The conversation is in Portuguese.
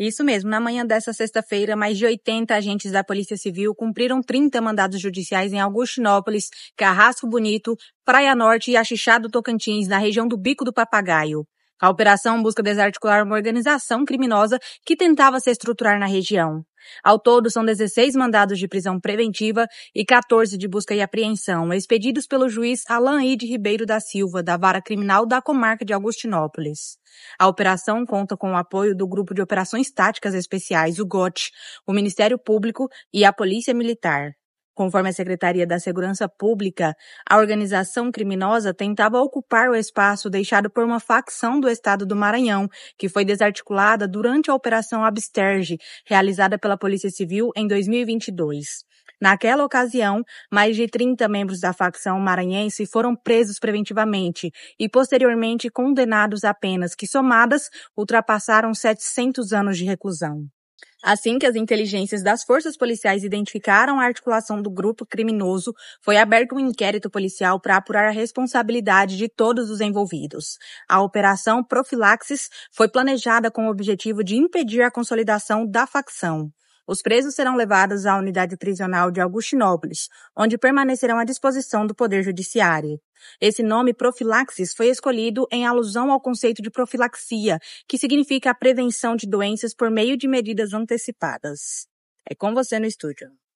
Isso mesmo, na manhã dessa sexta-feira, mais de 80 agentes da Polícia Civil cumpriram 30 mandados judiciais em Augustinópolis, Carrasco Bonito, Praia Norte e Axixá do Tocantins, na região do Bico do Papagaio. A operação busca desarticular é uma organização criminosa que tentava se estruturar na região. Ao todo, são 16 mandados de prisão preventiva e 14 de busca e apreensão, expedidos pelo juiz Alain Ide Ribeiro da Silva, da Vara Criminal da Comarca de Agostinópolis. A operação conta com o apoio do Grupo de Operações Táticas Especiais, o GOT, o Ministério Público e a Polícia Militar. Conforme a Secretaria da Segurança Pública, a organização criminosa tentava ocupar o espaço deixado por uma facção do estado do Maranhão, que foi desarticulada durante a Operação Absterge, realizada pela Polícia Civil em 2022. Naquela ocasião, mais de 30 membros da facção maranhense foram presos preventivamente e posteriormente condenados a penas que, somadas, ultrapassaram 700 anos de reclusão. Assim que as inteligências das forças policiais identificaram a articulação do grupo criminoso, foi aberto um inquérito policial para apurar a responsabilidade de todos os envolvidos. A operação Profilaxis foi planejada com o objetivo de impedir a consolidação da facção. Os presos serão levados à unidade prisional de Augustinópolis, onde permanecerão à disposição do Poder Judiciário. Esse nome profilaxis foi escolhido em alusão ao conceito de profilaxia, que significa a prevenção de doenças por meio de medidas antecipadas. É com você no estúdio.